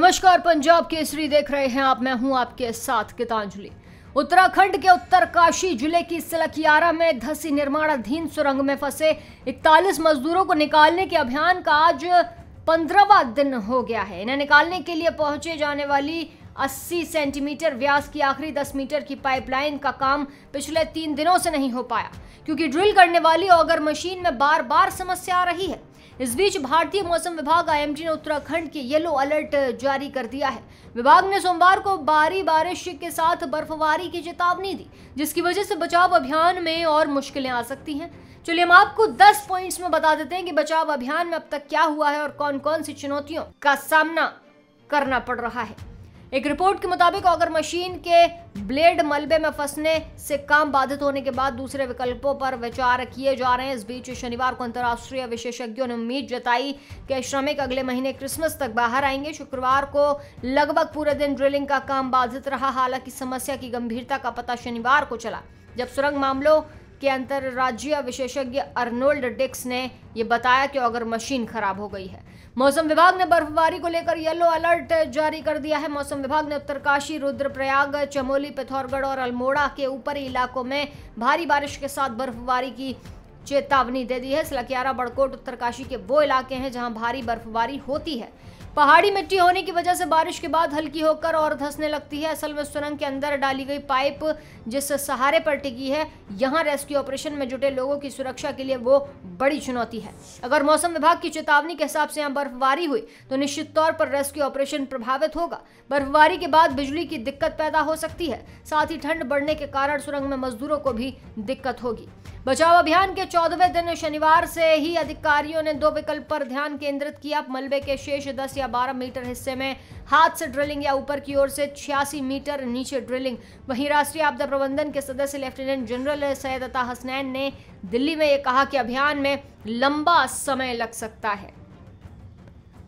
नमस्कार पंजाब केसरी देख रहे हैं आप मैं हूं आपके साथ गीतांजलि उत्तराखंड के उत्तरकाशी जिले की सिलकियारा में धसी निर्माणाधीन सुरंग में फंसे 41 मजदूरों को निकालने के अभियान का आज पंद्रहवा दिन हो गया है इन्हें निकालने के लिए पहुंचे जाने वाली 80 सेंटीमीटर व्यास की आखिरी 10 मीटर की पाइपलाइन का काम पिछले तीन दिनों से नहीं हो पाया क्योंकि ड्रिल करने वाली ऑगर मशीन में बार बार समस्या आ रही है इस बीच भारतीय मौसम विभाग आईएमडी ने उत्तराखंड के येलो अलर्ट जारी कर दिया है विभाग ने सोमवार को भारी बारिश के साथ बर्फबारी की चेतावनी दी जिसकी वजह से बचाव अभियान में और मुश्किलें आ सकती हैं चलिए हम आपको 10 पॉइंट्स में बता देते हैं कि बचाव अभियान में अब तक क्या हुआ है और कौन कौन सी चुनौतियों का सामना करना पड़ रहा है एक रिपोर्ट के मुताबिक अगर मशीन के ब्लेड मलबे में फंसने से काम बाधित होने के बाद दूसरे विकल्पों पर विचार किए जा रहे हैं इस बीच शनिवार को अंतर्राष्ट्रीय विशेषज्ञों ने उम्मीद जताई कि श्रमिक अगले महीने क्रिसमस तक बाहर आएंगे शुक्रवार को लगभग पूरे दिन ड्रिलिंग का काम बाधित रहा हालांकि समस्या की गंभीरता का पता शनिवार को चला जब सुरंग मामलों के अंतर्राज्यीय विशेषज्ञ अर्नोल्ड डिक्स ने ये बताया कि अगर मशीन खराब हो गई है मौसम विभाग ने बर्फबारी को लेकर येलो अलर्ट जारी कर दिया है मौसम विभाग ने उत्तरकाशी रुद्रप्रयाग चमोली पिथौरगढ़ और अल्मोड़ा के ऊपरी इलाकों में भारी बारिश के साथ बर्फबारी की चेतावनी दे दी है सलाकियारा बड़कोट उत्तरकाशी के वो इलाके हैं जहां भारी बर्फबारी होती है पहाड़ी मिट्टी होने की वजह से बारिश के बाद हल्की होकर और धंसने लगती है असल में सुरंग के अंदर डाली गई पाइप जिस सहारे पर टिकी है यहाँ रेस्क्यू ऑपरेशन में जुटे लोगों की सुरक्षा के लिए वो बड़ी चुनौती है अगर मौसम विभाग की चेतावनी के हिसाब से यहाँ बर्फबारी हुई तो निश्चित तौर पर रेस्क्यू ऑपरेशन प्रभावित होगा बर्फबारी के बाद बिजली की दिक्कत पैदा हो सकती है साथ ही ठंड बढ़ने के कारण सुरंग में मजदूरों को भी दिक्कत होगी बचाव अभियान के चौदहवें दिन शनिवार से ही अधिकारियों ने दो विकल्प पर ध्यान केंद्रित किया मलबे के शेष दस या या बारह मीटर हिस्से में हाथ से ड्रिलिंग या ऊपर की ओर से छियासी मीटर नीचे ड्रिलिंग वहीं राष्ट्रीय आपदा प्रबंधन के सदस्य लेफ्टिनेंट जनरल सैयद अता हसनैन ने दिल्ली में यह कहा कि अभियान में लंबा समय लग सकता है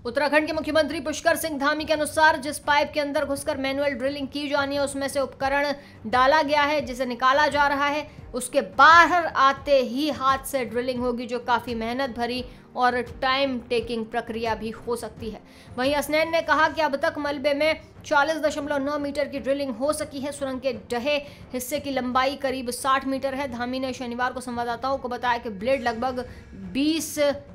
उत्तराखंड के मुख्यमंत्री पुष्कर सिंह धामी के अनुसार जिस पाइप के अंदर घुसकर मैनुअल ड्रिलिंग की जानी है उसमें से उपकरण डाला गया है जिसे निकाला जा रहा है उसके बाहर आते ही हाथ से ड्रिलिंग होगी जो काफ़ी मेहनत भरी और टाइम टेकिंग प्रक्रिया भी हो सकती है वहीं असनैन ने कहा कि अब तक मलबे में 40.9 मीटर की ड्रिलिंग हो सकी है सुरंग के डहे हिस्से की लंबाई करीब 60 मीटर है धामी ने शनिवार को संवाददाताओं को बताया कि ब्लेड लगभग 20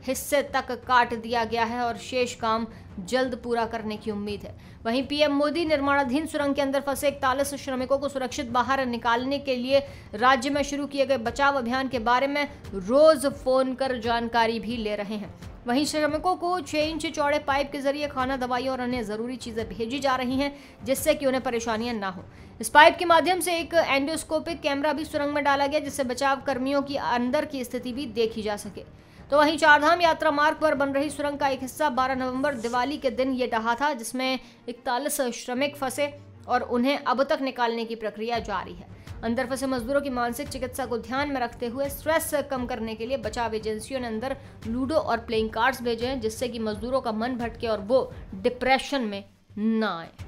हिस्से तक काट दिया गया है और शेष काम जल्द पूरा करने की उम्मीद है वहीं पीएम मोदी निर्माणाधीन सुरंग के अंदर फंसे इकतालीस श्रमिकों को सुरक्षित बाहर निकालने के लिए राज्य में शुरू किए गए बचाव अभियान के बारे में रोज फोन कर जानकारी भी ले रहे हैं वहीं श्रमिकों को छह इंच चौड़े पाइप के जरिए खाना दवाई और अन्य जरूरी चीजें भेजी जा रही हैं जिससे कि उन्हें परेशानियां ना हो इस पाइप के माध्यम से एक एंडोस्कोपिक कैमरा भी सुरंग में डाला गया जिससे बचाव कर्मियों की अंदर की स्थिति भी देखी जा सके तो वहीं चारधाम यात्रा मार्ग पर बन रही सुरंग का एक हिस्सा 12 नवंबर दिवाली के दिन ये डहा था जिसमें इकतालीस श्रमिक फंसे और उन्हें अब तक निकालने की प्रक्रिया जारी है अंदर फंसे मजदूरों की मानसिक चिकित्सा को ध्यान में रखते हुए स्ट्रेस कम करने के लिए बचाव एजेंसियों ने अंदर लूडो और प्लेइंग कार्ड्स भेजे हैं जिससे कि मजदूरों का मन भटके और वो डिप्रेशन में ना आए